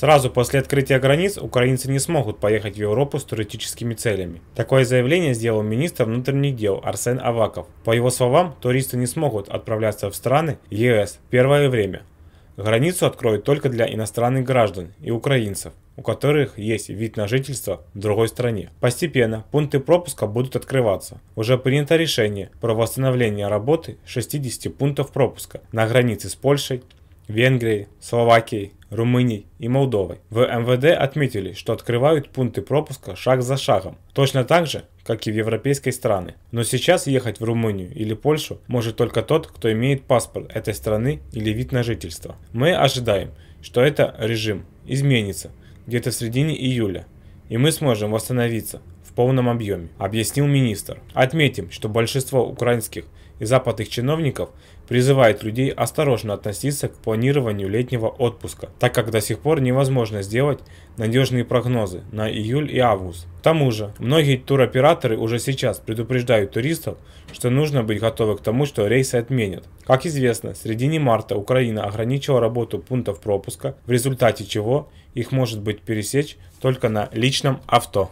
Сразу после открытия границ украинцы не смогут поехать в Европу с туристическими целями. Такое заявление сделал министр внутренних дел Арсен Аваков. По его словам, туристы не смогут отправляться в страны ЕС в первое время. Границу откроют только для иностранных граждан и украинцев, у которых есть вид на жительство в другой стране. Постепенно пункты пропуска будут открываться. Уже принято решение про восстановление работы 60 пунктов пропуска на границе с Польшей, Венгрией, Словакией, Румынии и Молдовой. В МВД отметили, что открывают пункты пропуска шаг за шагом, точно так же, как и в европейской страны. Но сейчас ехать в Румынию или Польшу может только тот, кто имеет паспорт этой страны или вид на жительство. Мы ожидаем, что этот режим изменится где-то в середине июля, и мы сможем восстановиться, в полном объеме, объяснил министр. Отметим, что большинство украинских и западных чиновников призывает людей осторожно относиться к планированию летнего отпуска, так как до сих пор невозможно сделать надежные прогнозы на июль и август. К тому же, многие туроператоры уже сейчас предупреждают туристов, что нужно быть готовы к тому, что рейсы отменят. Как известно, в середине марта Украина ограничила работу пунктов пропуска, в результате чего их может быть пересечь только на личном авто.